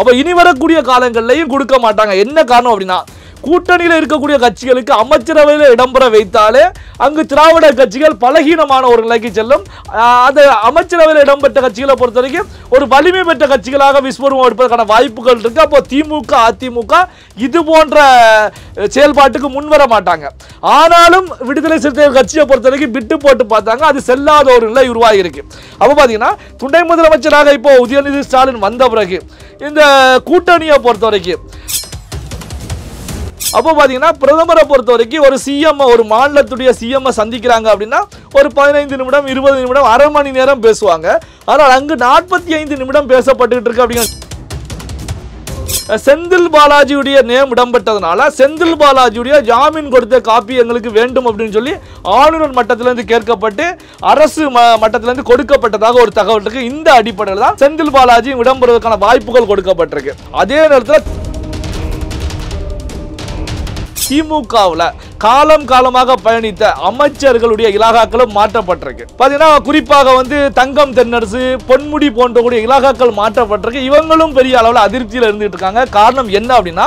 அப்போ இனி வரக்கூடிய காலங்கள்லையும் கொடுக்க மாட்டாங்க என்ன காரணம் அப்படின்னா கூட்டணியில் இருக்கக்கூடிய கட்சிகளுக்கு அமைச்சரவையில் இடம்பெற வைத்தாலே அங்கு திராவிட கட்சிகள் பலகீனமான ஒரு நிலைக்கு செல்லும் அது அமைச்சரவையில் இடம்பெற்ற கட்சிகளை பொறுத்த வரைக்கும் ஒரு வலிமை பெற்ற கட்சிகளாக விஸ்வரூபம் எடுப்பதற்கான வாய்ப்புகள் இருக்குது அப்போ திமுக அதிமுக இது போன்ற செயல்பாட்டுக்கு முன்வர மாட்டாங்க ஆனாலும் விடுதலை சிறுத்தைகள் கட்சியை பொறுத்த வரைக்கும் விட்டு போட்டு பார்த்தாங்க அது செல்லாத ஒரு நிலை உருவாகி இருக்கு அப்போ பார்த்தீங்கன்னா துணை முதலமைச்சராக இப்போ உதயநிதி ஸ்டாலின் வந்த பிறகு இந்த கூட்டணியை பொறுத்த வரைக்கும் அப்போ பார்த்தீங்கன்னா பிரதமரை பொறுத்த வரைக்கும் ஒரு சிஎம் ஒரு மாநிலத்துடைய சிஎம் சந்திக்கிறாங்க அப்படின்னா ஒரு பதினைந்து நிமிடம் இருபது நிமிடம் அரை மணி நேரம் பேசுவாங்க ஆனால் அங்கு நாற்பத்தி ஐந்து நிமிடம் பேசப்பட்டுக்கிட்டு இருக்கு அப்படிங்க செந்தில் பாலாஜியுடைய நேம் இடம்பெற்றதுனால செந்தில் பாலாஜியுடைய ஜாமீன் கொடுத்த காப்பி எங்களுக்கு வேண்டும் அப்படின்னு சொல்லி ஆளுநர் மட்டத்திலிருந்து கேட்கப்பட்டு அரசு மட்டத்திலிருந்து கொடுக்கப்பட்டதாக ஒரு தகவல் இருக்கு இந்த அடிப்படையில் தான் செந்தில் பாலாஜி இடம்பெறுவதற்கான வாய்ப்புகள் கொடுக்கப்பட்டிருக்கு அதே நேரத்தில் திமுகவில் காலம் காலமாக பயணித்த அமைச்சர்களுடைய இலாகாக்களும் மாற்றப்பட்டிருக்கு பார்த்தீங்கன்னா குறிப்பாக வந்து தங்கம் தென்னரசு பொன்முடி கூடிய இலாகாக்கள் மாற்றப்பட்டிருக்கு இவங்களும் பெரிய அளவில் அதிருப்தியில் இருந்துட்டு இருக்காங்க காரணம் என்ன அப்படின்னா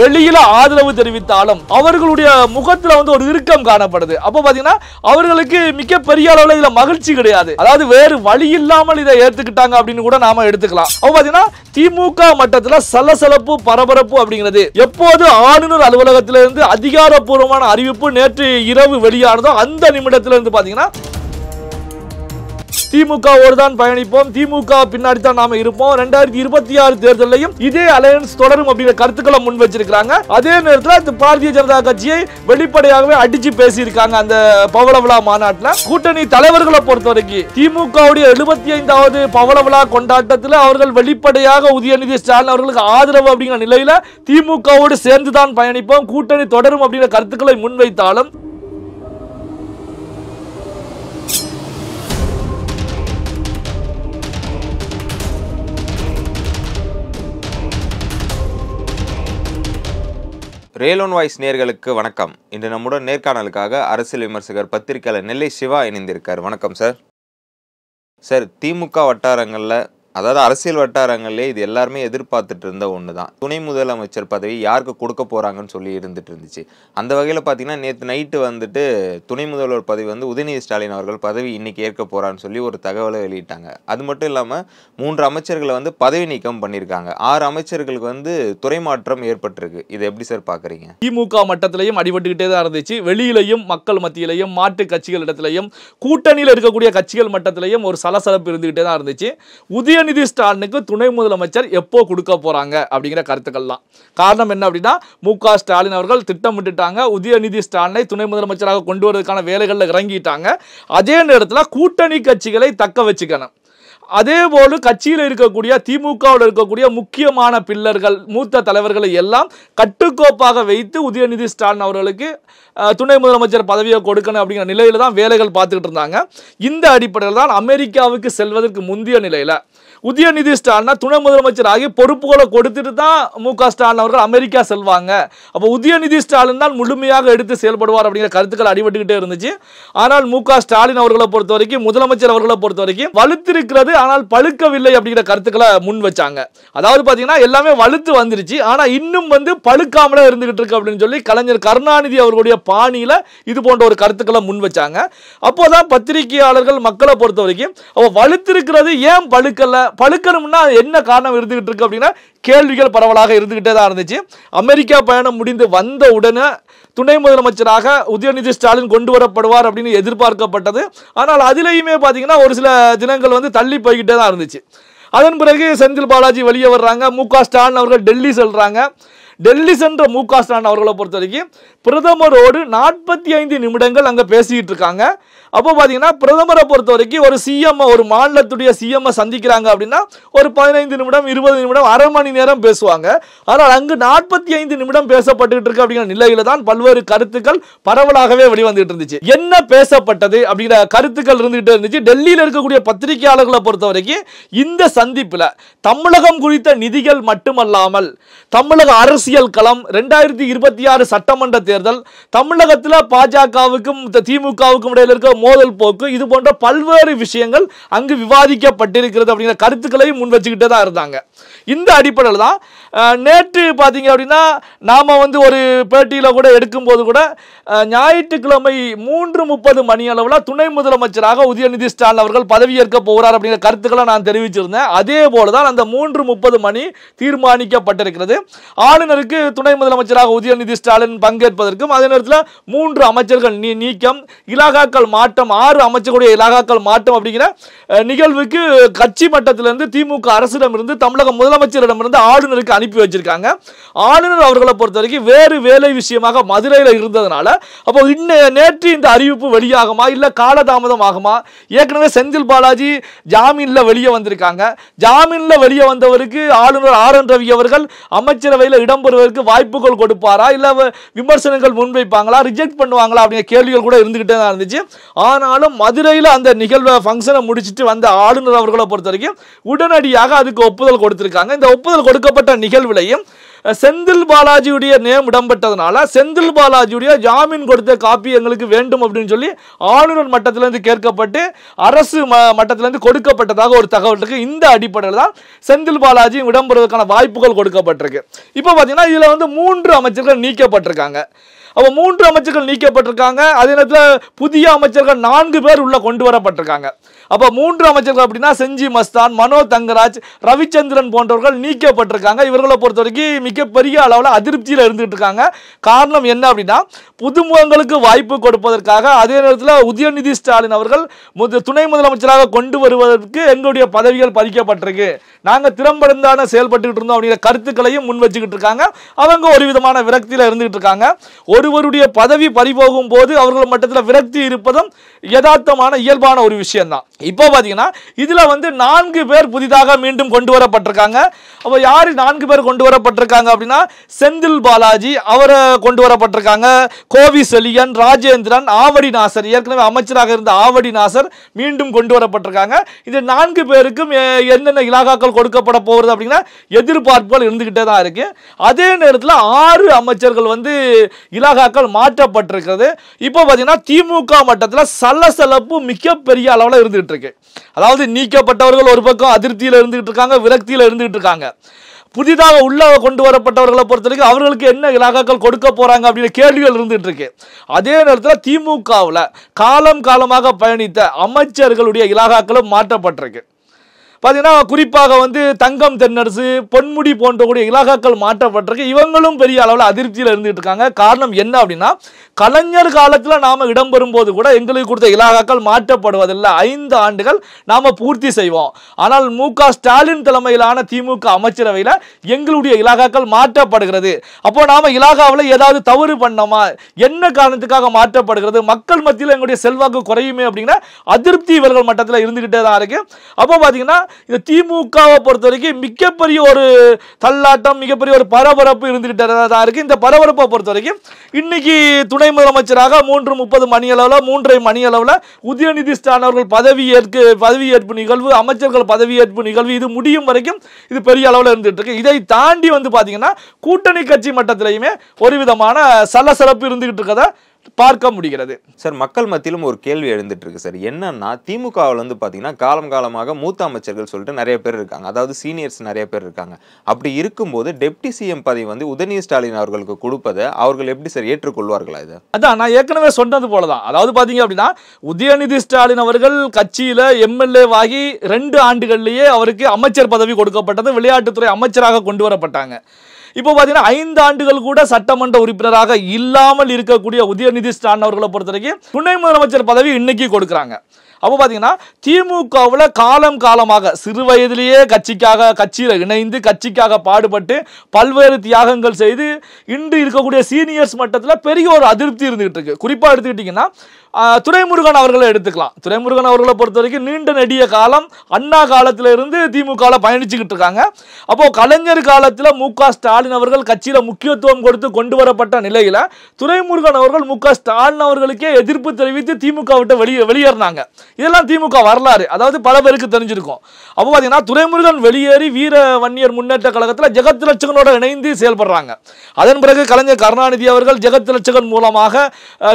வெளியில ஆதரவு தெரிவித்தாலும் அவர்களுடைய முகத்துல வந்து ஒரு இறுக்கம் காணப்படுது அப்போ பாத்தீங்கன்னா அவர்களுக்கு மிகப்பெரிய அளவில் இதுல மகிழ்ச்சி கிடையாது அதாவது வேறு வழி இல்லாமல் இதை ஏத்துக்கிட்டாங்க அப்படின்னு கூட நாம எடுத்துக்கலாம் அப்போ பாத்தீங்கன்னா திமுக மட்டத்துல சலசலப்பு பரபரப்பு அப்படிங்கிறது எப்போது ஆளுநர் அலுவலகத்திலிருந்து அதிகாரப்பூர்வமான அறிவிப்பு நேற்று இரவு வெளியானதோ அந்த நிமிடத்திலிருந்து பாத்தீங்கன்னா திமுக தான் பயணிப்போம் திமுக பின்னாடி தான் நாம இருப்போம் ரெண்டாயிரத்தி இருபத்தி ஆறு தேர்தலையும் இதே அலையன்ஸ் தொடரும் அப்படிங்கிற கருத்துக்களை முன் வச்சிருக்காங்க அதே நேரத்தில் பாரதிய ஜனதா கட்சியை வெளிப்படையாகவே அடிச்சு பேசியிருக்காங்க அந்த பவளவிழா மாநாட்டில் கூட்டணி தலைவர்களை பொறுத்த வரைக்கும் திமுகவுடைய எழுபத்தி ஐந்தாவது பவளவிழா கொண்டாட்டத்தில் அவர்கள் வெளிப்படையாக உதயநிதி ஸ்டாலின் அவர்களுக்கு ஆதரவு அப்படிங்கிற நிலையில திமுகவோடு சேர்ந்துதான் பயணிப்போம் கூட்டணி தொடரும் அப்படிங்கிற கருத்துக்களை முன்வைத்தாலும் ரேலோன் வாய்ஸ் நேர்களுக்கு வணக்கம் இன்று நம்முடன் நேர்காணலுக்காக அரசியல் விமர்சகர் பத்திரிகையாளர் நெல்லை சிவா இணைந்திருக்கார் வணக்கம் சார் சார் திமுக வட்டாரங்களில் அதாவது அரசியல் வட்டாரங்களே இது எல்லாருமே எதிர்பார்த்துட்டு இருந்த ஒன்று தான் துணை முதலமைச்சர் பதவி யாருக்கு கொடுக்க போகிறாங்கன்னு சொல்லி இருந்துட்டு இருந்துச்சு அந்த வகையில் பார்த்தீங்கன்னா நேற்று நைட்டு வந்துட்டு துணை முதல்வர் பதவி வந்து உதயநிதி ஸ்டாலின் அவர்கள் பதவி இன்றைக்கி ஏற்க போகிறான்னு சொல்லி ஒரு தகவலை வெளியிட்டாங்க அது மட்டும் இல்லாமல் மூன்று அமைச்சர்களை வந்து பதவி நீக்கம் பண்ணியிருக்காங்க ஆறு அமைச்சர்களுக்கு வந்து துறை மாற்றம் ஏற்பட்டிருக்கு இதை எப்படி சார் பார்க்குறீங்க திமுக மட்டத்திலையும் அடிபட்டுக்கிட்டே தான் இருந்துச்சு வெளியிலையும் மக்கள் மத்தியிலையும் மாட்டு கட்சிகள் இடத்துலையும் கூட்டணியில் இருக்கக்கூடிய கட்சிகள் மட்டத்திலையும் ஒரு சலசலப்பு இருந்துக்கிட்டே தான் இருந்துச்சு உதய உதயநிதி ஸ்டாலினுக்கு துணை முதலமைச்சர் எப்போ கொடுக்க போறாங்க அப்படிங்கிற கருத்துக்கள்லாம் காரணம் என்ன அப்படின்னா மு ஸ்டாலின் அவர்கள் திட்டமிட்டுட்டாங்க உதயநிதி ஸ்டாலினை துணை முதலமைச்சராக கொண்டு வருவதற்கான வேலைகளில் இறங்கிட்டாங்க அதே நேரத்தில் கூட்டணி கட்சிகளை தக்க வச்சுக்கணும் அதே போல கட்சியில் இருக்கக்கூடிய திமுகவில் இருக்கக்கூடிய முக்கியமான பில்லர்கள் மூத்த தலைவர்களை எல்லாம் கட்டுக்கோப்பாக வைத்து உதயநிதி ஸ்டாலின் அவர்களுக்கு துணை முதலமைச்சர் பதவியை கொடுக்கணும் அப்படிங்கிற நிலையில தான் வேலைகள் பார்த்துக்கிட்டு இருந்தாங்க இந்த அடிப்படையில் தான் அமெரிக்காவுக்கு செல்வதற்கு முந்தைய நிலையில் உதயநிதி ஸ்டாலினா துணை முதலமைச்சர் ஆகி பொறுப்புகளை கொடுத்துட்டு தான் மு ஸ்டாலின் அவர்கள் அமெரிக்கா செல்வாங்க அப்போ உதயநிதி ஸ்டாலின் தான் முழுமையாக எடுத்து செயல்படுவார் அப்படிங்கிற கருத்துக்கள் அடிபட்டுக்கிட்டே இருந்துச்சு ஆனால் மு ஸ்டாலின் அவர்களை பொறுத்த வரைக்கும் முதலமைச்சர் அவர்களை பொறுத்த வரைக்கும் வலுத்திருக்கிறது ஆனால் பழுக்கவில்லை அப்படிங்கிற கருத்துக்களை முன் வச்சாங்க அதாவது பார்த்தீங்கன்னா எல்லாமே வலுத்து வந்துருச்சு ஆனால் இன்னும் வந்து பழுக்காமலே இருந்துகிட்டு இருக்கு அப்படின்னு சொல்லி கலைஞர் கருணாநிதி அவர்களுடைய பாணியில் இது போன்ற ஒரு கருத்துக்களை முன் வச்சாங்க அப்போதான் பத்திரிகையாளர்கள் மக்களை பொறுத்த வரைக்கும் அவ வலுத்திருக்கிறது ஏன் பழுக்கலை பழுக்கணும்னா என்ன காரணம் இருந்துகிட்டு இருக்கு அப்படின்னா கேள்விகள் பரவலாக இருந்துகிட்டே தான் இருந்துச்சு அமெரிக்கா பயணம் முடிந்து வந்த உடனே துணை முதலமைச்சராக உதயநிதி ஸ்டாலின் கொண்டு வரப்படுவார் அப்படின்னு எதிர்பார்க்கப்பட்டது ஆனால் அதிலேயுமே பார்த்தீங்கன்னா ஒரு சில தினங்கள் வந்து தள்ளி போய்கிட்டே தான் இருந்துச்சு அதன் பிறகு செந்தில் பாலாஜி வெளியே வர்றாங்க மு க ஸ்டாலின் அவர்கள் டெல்லி செல்கிறாங்க டெல்லி சென்ற மு க ஸ்டாலின் அவர்களை பொறுத்த வரைக்கும் பிரதமரோடு நாற்பத்தி ஐந்து நிமிடங்கள் அங்கே பேசிக்கிட்டு இருக்காங்க அப்போ பார்த்தீங்கன்னா பிரதமரை பொறுத்த வரைக்கும் ஒரு சிஎம் ஒரு மாநிலத்துடைய சிஎம் சந்திக்கிறாங்க அப்படின்னா ஒரு பதினைந்து நிமிடம் இருபது நிமிடம் அரை மணி நேரம் பேசுவாங்க ஆனால் அங்கு நாற்பத்தி ஐந்து நிமிடம் பேசப்பட்டு இருக்கு அப்படிங்கிற நிலையில தான் பல்வேறு கருத்துக்கள் பரவலாகவே வெளிவந்துட்டு இருந்துச்சு என்ன பேசப்பட்டது அப்படிங்கிற கருத்துக்கள் இருந்துகிட்டு இருந்துச்சு டெல்லியில் இருக்கக்கூடிய பத்திரிகையாளர்களை பொறுத்த வரைக்கும் இந்த சந்திப்பில் தமிழகம் குறித்த நிதிகள் மட்டுமல்லாமல் தமிழக அரசு அரசியல் களம் ரெண்டாயிரத்தி இருபத்தி ஆறு சட்டமன்ற தேர்தல் தமிழகத்தில் பாஜகவுக்கும் திமுகவுக்கும் இடையில் இருக்கிற மோதல் போக்கு இது போன்ற பல்வேறு விஷயங்கள் அங்கு விவாதிக்கப்பட்டிருக்கிறது அப்படிங்கிற கருத்துக்களையும் முன் வச்சுக்கிட்டே தான் இருந்தாங்க இந்த அடிப்படையில் தான் நேற்று பார்த்தீங்க அப்படின்னா நாம் வந்து ஒரு பேட்டியில் கூட எடுக்கும்போது கூட ஞாயிற்றுக்கிழமை மூன்று முப்பது மணி அளவில் துணை முதலமைச்சராக உதயநிதி ஸ்டாலின் அவர்கள் பதவியேற்க போகிறார் அப்படிங்கிற கருத்துக்களை நான் தெரிவிச்சிருந்தேன் அதே போல தான் அந்த மூன்று முப்பது மணி தீர்மானிக்கப்பட்டிருக்கிறது ஆளுநருக்கு துணை முதலமைச்சராக உதயநிதி ஸ்டாலின் பங்கேற்பதற்கும் அதே நேரத்தில் மூன்று அமைச்சர்கள் நீ நீக்கம் இலாகாக்கள் மாற்றம் ஆறு அமைச்சர்களுடைய இலாகாக்கள் மாற்றம் அப்படிங்கிற நிகழ்வுக்கு கட்சி மட்டத்திலிருந்து திமுக அரசிடமிருந்து தமிழக முதல் முதலமைச்சரிடமிருந்து ஆளுநருக்கு அனுப்பி வச்சிருக்காங்க ஆளுநர் அவர்களை பொறுத்த வரைக்கும் வேறு வேலை விஷயமாக மதுரையில் இருந்ததுனால அப்போ இன்ன நேற்று இந்த அறிவிப்பு வெளியாகுமா இல்லை காலதாமதம் ஆகுமா ஏற்கனவே செந்தில் பாலாஜி ஜாமீனில் வெளியே வந்திருக்காங்க ஜாமீனில் வெளியே வந்தவருக்கு ஆளுநர் ஆர் என் ரவி அவர்கள் அமைச்சரவையில் இடம்பெறுவதற்கு வாய்ப்புகள் கொடுப்பாரா இல்லை விமர்சனங்கள் முன்வைப்பாங்களா ரிஜெக்ட் பண்ணுவாங்களா அப்படிங்கிற கேள்விகள் கூட இருந்துக்கிட்டே தான் இருந்துச்சு ஆனாலும் மதுரையில் அந்த நிகழ்வை ஃபங்க்ஷனை முடிச்சுட்டு வந்த ஆளுநர் அவர்களை பொறுத்த வரைக்கும் உடனடியாக அதுக்கு ஒப்புதல் கொடுத்துருக்காங்க கொடுத்தாங்க இந்த ஒப்புதல் கொடுக்கப்பட்ட நிகழ்விலையும் செந்தில் பாலாஜியுடைய நேம் இடம்பெற்றதுனால செந்தில் பாலாஜியுடைய ஜாமீன் கொடுத்த காப்பி எங்களுக்கு வேண்டும் அப்படின்னு சொல்லி ஆளுநர் மட்டத்திலேருந்து கேட்கப்பட்டு அரசு ம மட்டத்திலேருந்து கொடுக்கப்பட்டதாக ஒரு தகவல் இருக்குது இந்த அடிப்படையில் தான் செந்தில் பாலாஜி இடம்பெறுவதற்கான வாய்ப்புகள் கொடுக்கப்பட்டிருக்கு இப்போ பார்த்தீங்கன்னா இதில் வந்து மூன்று அமைச்சர்கள் நீக்கப்பட்டிருக்காங்க அப்போ மூன்று அமைச்சர்கள் நீக்கப்பட்டிருக்காங்க அதே நேரத்தில் புதிய அமைச்சர்கள் நான்கு பேர் உள்ள கொண்டு வரப்பட்டிருக்காங்க அப்போ மூன்று அமைச்சர்கள் அப்படின்னா செஞ்சி மஸ்தான் மனோ தங்கராஜ் ரவிச்சந்திரன் போன்றவர்கள் நீக்கப்பட்டிருக்காங்க இவர்களை பொறுத்த வரைக்கும் மிகப்பெரிய அளவில் அதிருப்தியில் இருந்துகிட்டு இருக்காங்க காரணம் என்ன அப்படின்னா புதுமுகங்களுக்கு வாய்ப்பு கொடுப்பதற்காக அதே நேரத்தில் உதயநிதி ஸ்டாலின் அவர்கள் துணை முதலமைச்சராக கொண்டு வருவதற்கு எங்களுடைய பதவிகள் பறிக்கப்பட்டிருக்கு நாங்கள் திறம்படந்தான செயல்பட்டுக்கிட்டு இருந்தோம் அப்படிங்கிற கருத்துக்களையும் முன் வச்சுக்கிட்டு இருக்காங்க அவங்க ஒரு விதமான விரக்தியில் இருந்துகிட்டு இருக்காங்க ஒரு ஒருவருடைய பதவி பறிபோகும் போது அவர்கள் மட்டத்தில் விரக்தி இருப்பதும் யதார்த்தமான இயல்பான ஒரு விஷயம்தான் இப்போ பார்த்தீங்கன்னா இதில் வந்து நான்கு பேர் புதிதாக மீண்டும் கொண்டு வரப்பட்டிருக்காங்க அப்போ யார் நான்கு பேர் கொண்டு வரப்பட்டிருக்காங்க அப்படின்னா செந்தில் பாலாஜி அவரை கொண்டு வரப்பட்டிருக்காங்க கோவி செலியன் ராஜேந்திரன் ஆவடி நாசர் ஏற்கனவே அமைச்சராக இருந்த ஆவடி நாசர் மீண்டும் கொண்டு வரப்பட்டிருக்காங்க இந்த நான்கு பேருக்கும் என்னென்ன இலாகாக்கள் கொடுக்கப்பட போகிறது அப்படின்னா எதிர்பார்ப்புகள் இருந்துக்கிட்டே தான் இருக்குது அதே நேரத்தில் ஆறு அமைச்சர்கள் வந்து இலாகாக்கள் மாற்றப்பட்டிருக்கிறது இப்போ பார்த்தீங்கன்னா திமுக மட்டத்தில் சலசலப்பு மிகப்பெரிய அளவில் இருந்துகிட்டு நடந்துகிட்டு அதாவது நீக்கப்பட்டவர்கள் ஒரு பக்கம் அதிருப்தியில் இருந்துகிட்டு இருக்காங்க விரக்தியில் இருந்துகிட்டு இருக்காங்க புதிதாக உள்ள கொண்டு வரப்பட்டவர்களை பொறுத்த வரைக்கும் அவர்களுக்கு என்ன இலாக்காக்கள் கொடுக்க போகிறாங்க அப்படின்னு கேள்விகள் இருந்துகிட்டு இருக்கு அதே நேரத்தில் திமுகவில் காலம் காலமாக பயணித்த அமைச்சர்களுடைய இலாகாக்களும் மாற்றப்பட்டிருக்கு பார்த்தீங்கன்னா குறிப்பாக வந்து தங்கம் தென்னரசு பொன்முடி போன்றக்கூடிய இலாகாக்கள் மாற்றப்பட்டிருக்கு இவங்களும் பெரிய அளவில் அதிருப்தியில் இருந்துகிட்டு இருக்காங்க காரணம் என்ன அப்படின்னா கலைஞர் காலத்தில் நாம் இடம்பெறும் போது கூட எங்களுக்கு கொடுத்த இலாகாக்கள் மாற்றப்படுவதில்லை ஐந்து ஆண்டுகள் நாம் பூர்த்தி செய்வோம் ஆனால் மு ஸ்டாலின் தலைமையிலான திமுக அமைச்சரவையில் எங்களுடைய இலாகாக்கள் மாற்றப்படுகிறது அப்போ நாம் இலாகாவில் ஏதாவது தவறு பண்ணோமா என்ன காரணத்துக்காக மாற்றப்படுகிறது மக்கள் மத்தியில் எங்களுடைய செல்வாக்கு குறையுமே அப்படிங்கிற அதிருப்தி இவர்கள் மட்டத்தில் இருந்துக்கிட்டே தான் இருக்குது அப்போ பார்த்தீங்கன்னா இந்த திமுகவை பொறுத்த வரைக்கும் மிகப்பெரிய ஒரு தள்ளாட்டம் மிகப்பெரிய ஒரு பரபரப்பு இருந்துகிட்டதாக இருக்குது இந்த பரபரப்பை பொறுத்த வரைக்கும் இன்னைக்கு துணை முதலமைச்சராக மூன்று முப்பது மணி அளவில் மூன்றரை மணி அளவில் உதயநிதி ஸ்டாலின் அவர்கள் பதவியேற்கு பதவியேற்பு நிகழ்வு அமைச்சர்கள் பதவியேற்பு நிகழ்வு இது முடியும் வரைக்கும் இது பெரிய அளவில் இருந்துகிட்டு இருக்கு இதை தாண்டி வந்து பார்த்தீங்கன்னா கூட்டணி கட்சி மட்டத்திலையுமே ஒரு விதமான சலசலப்பு இருந்துகிட்டு இருக்கதா பார்க்க முடிகிறது சார் மக்கள் மத்தியிலும் ஒரு கேள்வி எழுந்துட்டு இருக்கு சார் என்னன்னா திமுகவில் வந்து பார்த்தீங்கன்னா காலம் காலமாக மூத்த அமைச்சர்கள் சொல்லிட்டு நிறைய பேர் இருக்காங்க அதாவது சீனியர்ஸ் நிறைய பேர் இருக்காங்க அப்படி இருக்கும்போது டெப்டி சிஎம் பதவி வந்து உதயநிதி ஸ்டாலின் அவர்களுக்கு கொடுப்பதை அவர்கள் எப்படி சார் ஏற்றுக்கொள்வார்களா இது அதான் நான் ஏற்கனவே சொன்னது போல தான் அதாவது பாத்தீங்க அப்படின்னா உதயநிதி ஸ்டாலின் அவர்கள் கட்சியில் எம்எல்ஏ ஆகி ரெண்டு ஆண்டுகள்லேயே அவருக்கு அமைச்சர் பதவி கொடுக்கப்பட்டது விளையாட்டுத்துறை அமைச்சராக கொண்டு வரப்பட்டாங்க இப்போ பார்த்தீங்கன்னா ஐந்து ஆண்டுகள் கூட சட்டமன்ற உறுப்பினராக இல்லாமல் இருக்கக்கூடிய உதயநிதி ஸ்டாலின் அவர்களை பொறுத்த வரைக்கும் துணை முதலமைச்சர் பதவி இன்னைக்கு கொடுக்குறாங்க அப்போ பார்த்தீங்கன்னா திமுகவில் காலம் காலமாக சிறு வயதிலேயே கட்சிக்காக கட்சியில் இணைந்து கட்சிக்காக பாடுபட்டு பல்வேறு தியாகங்கள் செய்து இன்று இருக்கக்கூடிய சீனியர்ஸ் மட்டத்தில் பெரிய ஒரு அதிருப்தி இருந்துகிட்டு இருக்கு குறிப்பாக எடுத்துக்கிட்டிங்கன்னா துரைமுருகன் அவர்களை எடுத்துக்கலாம் துரைமுருகன் அவர்களை பொறுத்த வரைக்கும் நீண்ட நெடிய காலம் அண்ணா காலத்தில் இருந்து திமுகவில் பயணிச்சுக்கிட்டு இருக்காங்க அப்போது கலைஞர் காலத்தில் மு ஸ்டாலின் அவர்கள் கட்சியில் முக்கியத்துவம் கொடுத்து கொண்டு வரப்பட்ட நிலையில் துரைமுருகன் அவர்கள் மு ஸ்டாலின் அவர்களுக்கே எதிர்ப்பு தெரிவித்து திமுக விட்டு வெளியே வெளியேறினாங்க இதெல்லாம் திமுக வரலாறு அதாவது பல பேருக்கு தெரிஞ்சிருக்கும் அப்போ பார்த்தீங்கன்னா துரைமுருகன் வெளியேறி வீர வன்னியர் முன்னேற்ற கழகத்தில் ஜெகத் லட்சகனோட இணைந்து செயல்படுறாங்க அதன் பிறகு கலைஞர் கருணாநிதி அவர்கள் ஜெகத் லட்சகன் மூலமாக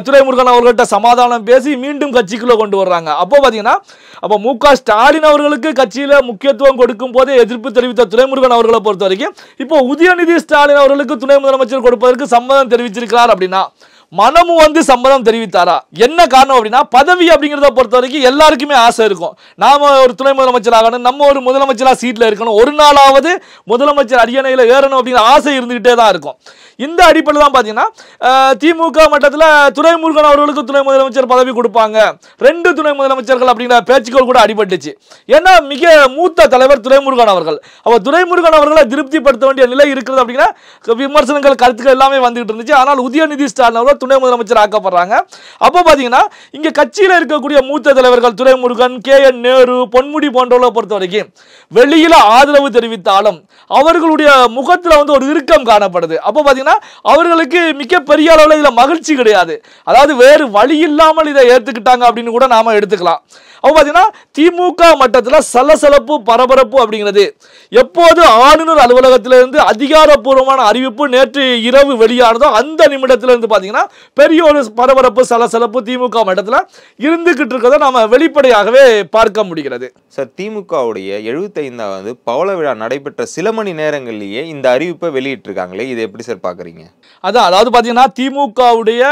துரைமுருகன் அவர்கள்ட்ட சமாதானம் காலம் பேசி மீண்டும் கட்சிக்குள்ளே கொண்டு வர்றாங்க அப்போ பார்த்தீங்கன்னா அப்போ மு க ஸ்டாலின் அவர்களுக்கு கட்சியில் முக்கியத்துவம் கொடுக்கும் போதே எதிர்ப்பு தெரிவித்த துறைமுருகன் அவர்களை பொறுத்த வரைக்கும் இப்போ உதயநிதி ஸ்டாலின் அவர்களுக்கு துணை முதலமைச்சர் கொடுப்பதற்கு சம்மதம் தெரிவிச்சிருக்கிறார் அப்படின்னா மனமும் வந்து சம்மதம் தெரிவித்தாரா என்ன காரணம் அப்படின்னா பதவி அப்படிங்கிறத பொறுத்த வரைக்கும் எல்லாருக்குமே ஆசை இருக்கும் நாம ஒரு துணை முதலமைச்சர் ஆகணும் நம்ம ஒரு முதலமைச்சராக சீட்டில் இருக்கணும் ஒரு நாளாவது முதலமைச்சர் அரியணையில் ஏறணும் அப்படிங்கிற ஆசை இருந்துகிட்டே தான் இருக்கும் இந்த அடிப்படையில் தான் பார்த்தீங்கன்னா திமுக மட்டத்தில் துறைமுருகன் அவர்களுக்கு துணை முதலமைச்சர் பதவி கொடுப்பாங்க ரெண்டு துணை முதலமைச்சர்கள் அப்படிங்கிற பேச்சுக்கள் கூட அடிபட்டுச்சு ஏன்னா மிக மூத்த தலைவர் துறைமுருகன் அவர்கள் அவர் துறைமுருகன் அவர்களை திருப்திப்படுத்த வேண்டிய நிலை இருக்கிறது அப்படின்னா விமர்சனங்கள் கருத்துக்கள் எல்லாமே வந்துகிட்டு இருந்துச்சு ஆனால் உதயநிதி ஸ்டாலின் அவர்கள் துணை முதலமைச்சர் ஆக்கப்படுறாங்க அப்போ பார்த்தீங்கன்னா இங்கே கட்சியில் இருக்கக்கூடிய மூத்த தலைவர்கள் துறைமுருகன் கே என் நேரு பொன்முடி போன்றவர்களை பொறுத்த வரைக்கும் வெளியில் ஆதரவு தெரிவித்தாலும் அவர்களுடைய முகத்தில் வந்து ஒரு இறுக்கம் காணப்படுது அப்போ பார்த்தீங்கன்னா அவர்களுக்கு மிகப்பெரிய அளவில் இதில் மகிழ்ச்சி கிடையாது அதாவது வேறு வழி இல்லாமல் இதை ஏற்றுக்கிட்டாங்க அப்படின்னு கூட நாம் எடுத்துக்கலாம் அவங்க பார்த்தீங்கன்னா திமுக மட்டத்தில் சலசலப்பு பரபரப்பு அப்படிங்கிறது எப்போது ஆளுநர் அலுவலகத்திலிருந்து அதிகாரப்பூர்வமான அறிவிப்பு நேற்று இரவு வெளியானதோ அந்த நிமிடத்திலிருந்து பார்த்தீங்கன்னா பெரிய ஒரு பரபரப்பு சலசலப்பு திமுக மட்டத்தில் இருந்துக்கிட்டு இருக்கிறத நம்ம வெளிப்படையாகவே பார்க்க முடிகிறது சார் திமுகவுடைய எழுபத்தைந்தாவது பவள விழா நடைபெற்ற சில மணி நேரங்கள்லேயே இந்த அறிவிப்பை வெளியிட்டிருக்காங்களே இதை எப்படி சார் பார்க்குறீங்க அதான் அதாவது பார்த்தீங்கன்னா திமுகவுடைய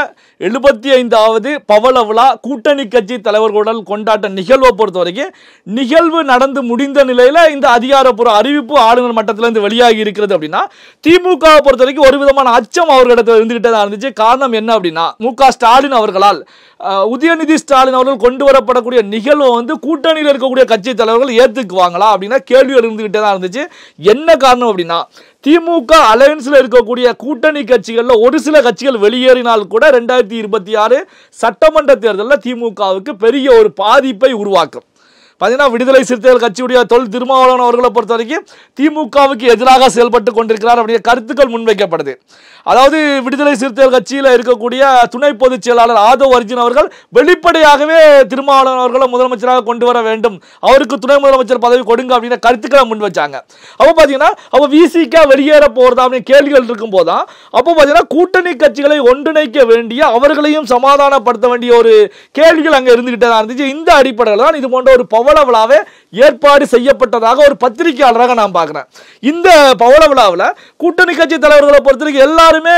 எழுபத்தி ஐந்தாவது பவள விழா கூட்டணி கட்சி தலைவர்களுடன் கொண்டாட்ட நிகழ்வை பொறுத்த வரைக்கும் நிகழ்வு நடந்து முடிந்த நிலையில் இந்த அதிகாரப்பூர்வ அறிவிப்பு ஆளுநர் இருந்து வெளியாகி இருக்கிறது அப்படின்னா திமுகவை பொறுத்த வரைக்கும் ஒரு விதமான அச்சம் அவர்களிடத்தில் இருந்துகிட்டே தான் இருந்துச்சு காரணம் என்ன அப்படின்னா மு ஸ்டாலின் அவர்களால் உதயநிதி ஸ்டாலின் அவர்கள் கொண்டு வரப்படக்கூடிய நிகழ்வை வந்து கூட்டணியில் இருக்கக்கூடிய கட்சி தலைவர்கள் ஏற்றுக்குவாங்களா அப்படின்னா கேள்வி எழுந்துக்கிட்டே தான் இருந்துச்சு என்ன காரணம் அப்படின்னா திமுக அலையன்ஸில் இருக்கக்கூடிய கூட்டணி கட்சிகளில் ஒரு சில கட்சிகள் வெளியேறினால் கூட ரெண்டாயிரத்தி இருபத்தி ஆறு சட்டமன்ற தேர்தலில் திமுகவுக்கு பெரிய ஒரு பாதிப்பை உருவாக்கும் பார்த்தீங்கன்னா விடுதலை சிறுத்தைகள் கட்சியுடைய தொல் திருமாவளவன் அவர்களை பொறுத்த வரைக்கும் திமுகவுக்கு எதிராக செயல்பட்டு கொண்டிருக்கிறார் அப்படிங்கிற கருத்துக்கள் முன்வைக்கப்படுது அதாவது விடுதலை சிறுத்தைகள் கட்சியில் இருக்கக்கூடிய துணை பொதுச் செயலாளர் ஆதவ் அர்ஜுன் அவர்கள் வெளிப்படையாகவே திருமாவளவன் அவர்களை முதலமைச்சராக கொண்டு வர வேண்டும் அவருக்கு துணை முதலமைச்சர் பதவி கொடுங்க அப்படிங்கிற கருத்துக்களை முன் வச்சாங்க அப்போ பார்த்தீங்கன்னா அவள் விசிக்கா வெளியேற போகிறதா அப்படின்னு கேள்விகள் இருக்கும் தான் அப்போ பார்த்தீங்கன்னா கூட்டணி கட்சிகளை ஒன்றிணைக்க வேண்டிய அவர்களையும் சமாதானப்படுத்த வேண்டிய ஒரு கேள்விகள் அங்கே இருந்துகிட்டே தான் இருந்துச்சு இந்த அடிப்படையில் தான் இது போன்ற ஒரு பவர் பவள விழாவை ஏற்பாடு செய்யப்பட்டதாக ஒரு பத்திரிகையாளராக நான் பார்க்குறேன் இந்த பவள விழாவில் கூட்டணி கட்சி தலைவர்களை பொறுத்தவரைக்கும் எல்லாருமே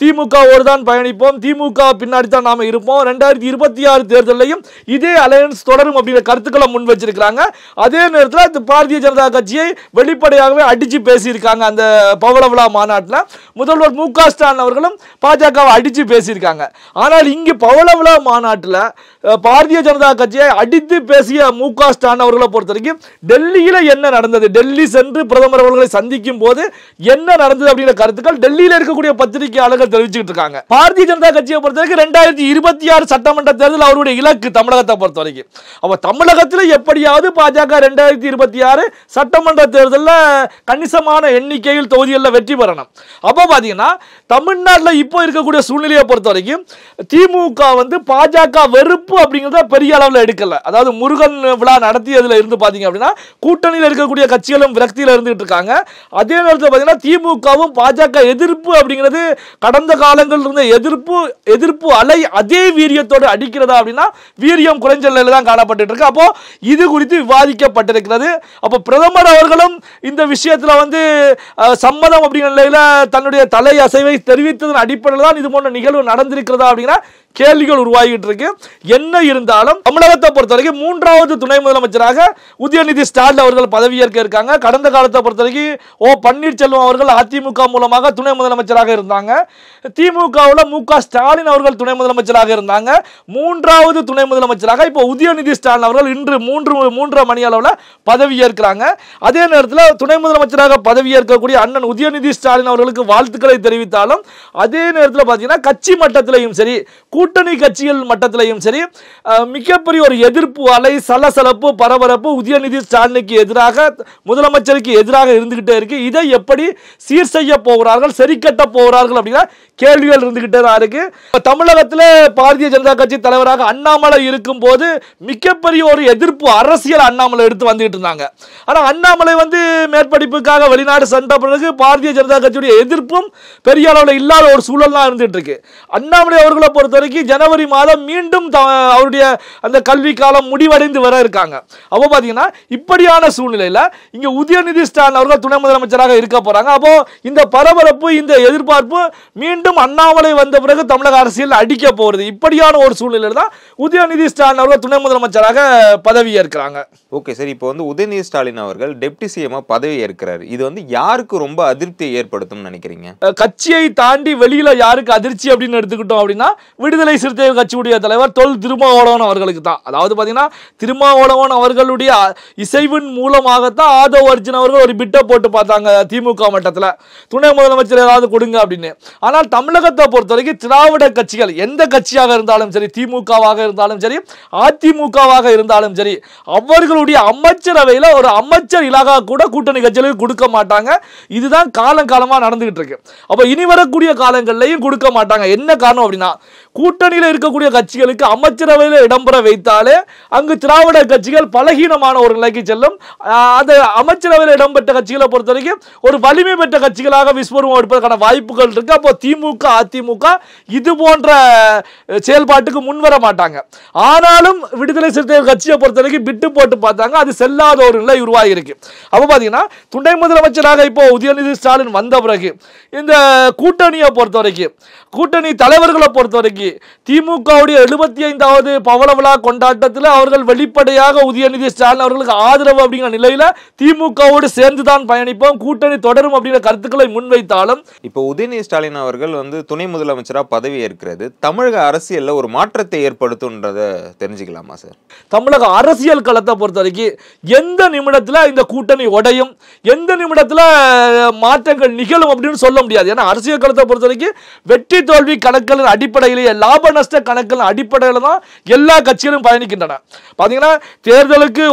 திமுக ஒரு தான் பயணிப்போம் திமுக பின்னாடி தான் நாம் இருப்போம் ரெண்டாயிரத்தி இருபத்தி ஆறு தேர்தலையும் இதே அலையன்ஸ் தொடரும் அப்படிங்கிற கருத்துக்களை முன் வச்சிருக்கிறாங்க அதே நேரத்தில் பாரதிய ஜனதா கட்சியை வெளிப்படையாகவே அடித்து பேசியிருக்காங்க அந்த பவள விழா மாநாட்டில் முதல்வர் மு க ஸ்டாலின் அவர்களும் பாஜகவை அடித்து பேசியிருக்காங்க ஆனால் இங்கே பவள விழா மாநாட்டில் பாரதிய ஜனதா கட்சியை அடித்து பேசிய மு க ஸ்டாலின் அவர்களை பொறுத்த வரைக்கும் டெல்லியில் என்ன நடந்தது டெல்லி சென்று பிரதமர் அவர்களை சந்திக்கும் போது என்ன நடந்தது அப்படிங்கிற கருத்துக்கள் டெல்லியில் இருக்கக்கூடிய பத்திரிகையாளர்கள் தெரிவிச்சுக்கிட்டு இருக்காங்க பாரதிய ஜனதா கட்சியை பொறுத்த வரைக்கும் ரெண்டாயிரத்தி இருபத்தி ஆறு சட்டமன்ற தேர்தல் அவருடைய இலக்கு தமிழகத்தை பொறுத்த வரைக்கும் அப்போ தமிழகத்தில் எப்படியாவது பாஜக ரெண்டாயிரத்தி இருபத்தி ஆறு சட்டமன்ற தேர்தலில் கணிசமான எண்ணிக்கையில் தொகுதிகளில் வெற்றி பெறணும் அப்போ பார்த்தீங்கன்னா தமிழ்நாட்டில் இப்போ இருக்கக்கூடிய சூழ்நிலையை பொறுத்த வரைக்கும் திமுக வந்து பாஜக வெறுப்பு அப்படிங்கிறத பெரிய அளவில் எடுக்கலை அதாவது முருகன் விழா நடத்தியதில் இருந்து பார்த்தீங்க அப்படின்னா கூட்டணியில் இருக்கக்கூடிய கட்சிகளும் விரக்தியில் இருந்துகிட்டு இருக்காங்க அதே நேரத்தில் பார்த்தீங்கன்னா திமுகவும் பாஜக எதிர்ப்பு அப்படிங்கிறது கடந்த காலங்களில் இருந்த எதிர்ப்பு எதிர்ப்பு அலை அதே வீரியத்தோடு அடிக்கிறதா அப்படின்னா வீரியம் குறைஞ்ச தான் காணப்பட்டு இருக்கு அப்போ இது குறித்து விவாதிக்கப்பட்டிருக்கிறது அப்போ பிரதமர் அவர்களும் இந்த விஷயத்தில் வந்து சம்மதம் அப்படிங்கிற நிலையில் தன்னுடைய தலை அசைவை தெரிவித்ததன் அடிப்படையில் தான் இது போன்ற நிகழ்வு நடந்திருக்கிறதா அப்படின்னா கேள்விகள் உருவாகிட்டு இருக்கு என்ன இருந்தாலும் தமிழகத்தை பொறுத்த வரைக்கும் மூன்றாவது துணை முதலமைச்சராக உதயநிதி ஸ்டாலின் அவர்கள் பதவியேற்க இருக்காங்க கடந்த காலத்தை பொறுத்த வரைக்கும் ஓ பன்னீர்செல்வம் அவர்கள் அதிமுக மூலமாக துணை முதலமைச்சராக இருந்தாங்க திமுகவில் மு க ஸ்டாலின் அவர்கள் துணை முதலமைச்சராக இருந்தாங்க மூன்றாவது துணை முதலமைச்சராக இப்போ உதயநிதி ஸ்டாலின் அவர்கள் இன்று மூன்று மூன்றரை மணி அளவில் பதவியேற்கிறாங்க அதே நேரத்தில் துணை முதலமைச்சராக பதவியேற்கக்கூடிய அண்ணன் உதயநிதி ஸ்டாலின் அவர்களுக்கு வாழ்த்துக்களை தெரிவித்தாலும் அதே நேரத்தில் பார்த்தீங்கன்னா கட்சி மட்டத்திலையும் சரி கூட்டணி கட்சிகள் மட்டத்திலையும் சரி மிகப்பெரிய ஒரு எதிர்ப்பு அலை சலசலப்பு பரபரப்பு உதயநிதி ஸ்டாலினுக்கு எதிராக முதலமைச்சருக்கு எதிராக இருந்துகிட்டே இருக்கு இதை எப்படி சீர் செய்ய போகிறார்கள் சரி கட்ட போகிறார்கள் அப்படின்னா கேள்விகள் இருந்துகிட்டே தான் இருக்கு தமிழகத்தில் பாரதிய ஜனதா கட்சி தலைவராக அண்ணாமலை இருக்கும் போது மிகப்பெரிய ஒரு எதிர்ப்பு அரசியல் அண்ணாமலை எடுத்து வந்துகிட்டு இருந்தாங்க ஆனால் அண்ணாமலை வந்து மேற்படிப்புக்காக வெளிநாடு சென்ற பிறகு பாரதிய ஜனதா கட்சியுடைய எதிர்ப்பும் பெரிய அளவில் இல்லாத ஒரு சூழல்லாம் இருந்துட்டு இருக்கு அண்ணாமலை அவர்களை பொறுத்த இப்போதைக்கு ஜனவரி மாதம் மீண்டும் அவருடைய அந்த கல்வி காலம் முடிவடைந்து வர இருக்காங்க அப்போ பார்த்தீங்கன்னா இப்படியான சூழ்நிலையில் இங்கே உதயநிதி ஸ்டாலின் அவர்கள் துணை முதலமைச்சராக இருக்க போகிறாங்க அப்போ இந்த பரபரப்பு இந்த எதிர்பார்ப்பு மீண்டும் அண்ணாமலை வந்த பிறகு தமிழக அரசியல் அடிக்க போகிறது இப்படியான ஒரு சூழ்நிலையில் தான் உதயநிதி ஸ்டாலின் அவர்கள் துணை முதலமைச்சராக பதவியேற்கிறாங்க ஓகே சரி இப்போ வந்து உதயநிதி ஸ்டாலின் அவர்கள் டெப்டி சிஎம்மாக பதவி ஏற்கிறார் இது வந்து யாருக்கு ரொம்ப அதிருப்தியை ஏற்படுத்தும் நினைக்கிறீங்க கட்சியை தாண்டி வெளியில் யாருக்கு அதிர்ச்சி அப்படின்னு எடுத்துக்கிட்டோம் அப்படின்னா விடுதலை விடுதலை சிறுத்தை கட்சியுடைய தலைவர் தொல் திருமாவளவன் அவர்களுக்கு தான் அதாவது பார்த்தீங்கன்னா திருமாவளவன் அவர்களுடைய இசைவின் மூலமாகத்தான் ஆதவ் அர்ஜுன் அவர்கள் ஒரு பிட்டை போட்டு பார்த்தாங்க திமுக மட்டத்தில் துணை முதலமைச்சர் ஏதாவது கொடுங்க அப்படின்னு ஆனால் தமிழகத்தை பொறுத்த திராவிட கட்சிகள் எந்த கட்சியாக இருந்தாலும் சரி திமுகவாக இருந்தாலும் சரி அதிமுகவாக இருந்தாலும் சரி அவர்களுடைய அமைச்சரவையில் ஒரு அமைச்சர் இலாகா கூட கூட்டணி கட்சிகளுக்கு கொடுக்க மாட்டாங்க இதுதான் காலம் காலமாக நடந்துகிட்டு இருக்கு அப்போ இனி வரக்கூடிய காலங்கள்லையும் கொடுக்க மாட்டாங்க என்ன காரணம் அப்படின்னா கூட்டணி கூட்டணியில் இருக்கக்கூடிய கட்சிகளுக்கு அமைச்சரவையில் இடம்பெற வைத்தாலே அங்கு திராவிட கட்சிகள் பலகீனமான ஒரு நிலைக்கு செல்லும் அது அமைச்சரவையில் இடம்பெற்ற கட்சிகளை பொறுத்த வரைக்கும் ஒரு வலிமை பெற்ற கட்சிகளாக விஸ்வரூபம் எடுப்பதற்கான வாய்ப்புகள் இருக்கு அப்போ திமுக அதிமுக இது போன்ற செயல்பாட்டுக்கு முன்வர மாட்டாங்க ஆனாலும் விடுதலை சிறுத்தைகள் கட்சியை பொறுத்த வரைக்கும் விட்டு போட்டு பார்த்தாங்க அது செல்லாத ஒரு நிலை உருவாகி இருக்கு அப்போ பார்த்தீங்கன்னா துணை முதலமைச்சராக இப்போ உதயநிதி ஸ்டாலின் வந்த பிறகு இந்த கூட்டணியை பொறுத்த வரைக்கும் கூட்டணி தலைவர்களை பொறுத்த வரைக்கும் திமுகவுடைய எழுபத்தி ஐந்தாவது பவள கொண்டாட்டத்தில் அவர்கள் வெளிப்படையாக உதயநிதி ஸ்டாலின் அவர்களுக்கு ஆதரவு அப்படிங்கிற நிலையில் திமுகவோடு சேர்ந்து தான் பயணிப்போம் கூட்டணி தொடரும் அப்படிங்கிற கருத்துக்களை முன்வைத்தாலும் இப்போ உதயநிதி ஸ்டாலின் அவர்கள் வந்து துணை முதலமைச்சராக பதவி ஏற்கிறது தமிழக அரசியலில் ஒரு மாற்றத்தை ஏற்படுத்தும்ன்றதை தெரிஞ்சுக்கலாமா சார் தமிழக அரசியல் களத்தை பொறுத்த வரைக்கும் எந்த நிமிடத்தில் இந்த கூட்டணி உடையும் எந்த நிமிடத்தில் மாற்றங்கள் நிகழும் அப்படின்னு சொல்ல முடியாது ஏன்னா அரசியல் களத்தை பொறுத்த வரைக்கும் வெற்றி தோல்வி கணக்களின் அடிப்படையிலேயே லாப நஷ்ட கணக்கில் அடிப்படையில் தான் எல்லா கட்சிகளும் பயணிக்கின்றன பார்த்தீங்கன்னா தேர்தலுக்கு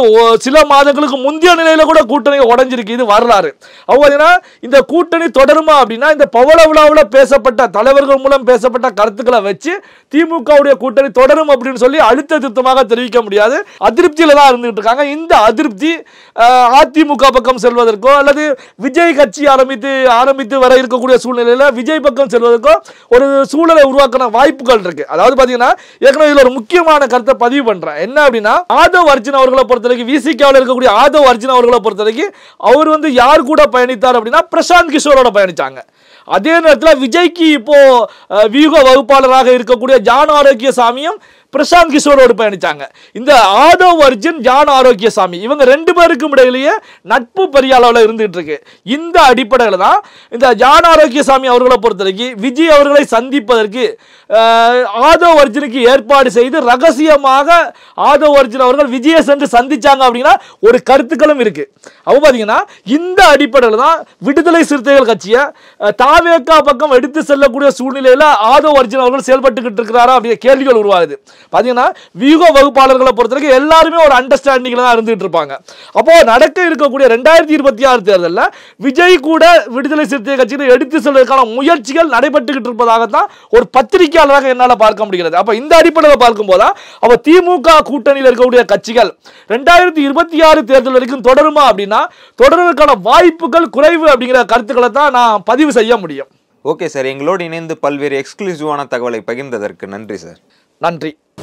சில மாதங்களுக்கு முந்தைய நிலையில் கூட கூட்டணி உடஞ்சிருக்கு இது வரலாறு அவங்க இந்த கூட்டணி தொடருமா அப்படின்னா இந்த பவள விழாவில் பேசப்பட்ட தலைவர்கள் மூலம் பேசப்பட்ட கருத்துக்களை வச்சு திமுகவுடைய கூட்டணி தொடரும் அப்படின்னு சொல்லி அழுத்த திருத்தமாக தெரிவிக்க முடியாது அதிருப்தியில் தான் இருந்துகிட்டு இருக்காங்க இந்த அதிருப்தி அதிமுக பக்கம் செல்வதற்கோ அல்லது விஜய் கட்சி ஆரம்பித்து ஆரம்பித்து வர இருக்கக்கூடிய சூழ்நிலையில் விஜய் பக்கம் செல்வதற்கோ ஒரு சூழலை உருவாக்கின வாய்ப்புகள் விஷயங்கள் இருக்கு அதாவது பாத்தீங்கன்னா ஏற்கனவே இதுல ஒரு முக்கியமான கருத்தை பதிவு பண்றேன் என்ன அப்படின்னா ஆதவ் அர்ஜுன் அவர்களை பொறுத்த வரைக்கும் விசிகாவில் இருக்கக்கூடிய ஆதவ் அர்ஜுன் அவர்களை பொறுத்த வரைக்கும் அவர் வந்து யார் கூட பயணித்தார் அப்படின்னா பிரசாந்த் கிஷோரோட பயணிச்சாங்க அதே நேரத்தில் விஜய்க்கு இப்போ வியூக வகுப்பாளராக இருக்கக்கூடிய ஜான் சாமியும் பிரசாந்த் கிஷோரோடு பயணித்தாங்க இந்த ஆதவ் அர்ஜுன் ஜான் சாமி இவங்க ரெண்டு பேருக்கும் இடையிலேயே நட்பு பெரிய அளவில் இருந்துகிட்டு இருக்கு இந்த அடிப்படையில் தான் இந்த ஜான் சாமி அவர்களை பொறுத்த வரைக்கும் விஜய் அவர்களை சந்திப்பதற்கு ஆதவ் அர்ஜுனுக்கு ஏற்பாடு செய்து ரகசியமாக ஆதவ் அர்ஜுன் அவர்கள் விஜயை சென்று சந்திச்சாங்க அப்படின்னா ஒரு கருத்துக்களும் இருக்கு அவங்க பார்த்தீங்கன்னா இந்த அடிப்படையில் தான் விடுதலை சிறுத்தைகள் கட்சியை தா தாவேக்கா பக்கம் எடுத்து செல்லக்கூடிய சூழ்நிலையில் ஆதவ் அர்ஜுன் அவர்கள் செயல்பட்டுக்கிட்டு இருக்கிறாரா அப்படிங்கிற கேள்விகள் உருவாகுது பார்த்தீங்கன்னா வியூக வகுப்பாளர்களை பொறுத்த வரைக்கும் எல்லாருமே ஒரு அண்டர்ஸ்டாண்டிங்கில் தான் இருந்துகிட்டு இருப்பாங்க அப்போது நடக்க இருக்கக்கூடிய ரெண்டாயிரத்தி இருபத்தி ஆறு தேர்தலில் விஜய் கூட விடுதலை சிறுத்தை கட்சியில் எடுத்து செல்வதற்கான முயற்சிகள் நடைபெற்றுக்கிட்டு இருப்பதாகத்தான் ஒரு பத்திரிகையாளராக என்னால் பார்க்க முடிகிறது அப்போ இந்த அடிப்படையில் பார்க்கும்போது அப்போ திமுக கூட்டணியில் இருக்கக்கூடிய கட்சிகள் ரெண்டாயிரத்தி இருபத்தி ஆறு தேர்தல் வரைக்கும் தொடருமா அப்படின்னா தொடர்வதற்கான வாய்ப்புகள் குறைவு அப்படிங்கிற கருத்துக்களை தான் நான் பதிவு செய்ய முடியும் ஓகே சார் எங்களோடு இணைந்து பல்வேறு எக்ஸ்க்ளூசிவான தகவலை பகிர்ந்ததற்கு நன்றி சார் நன்றி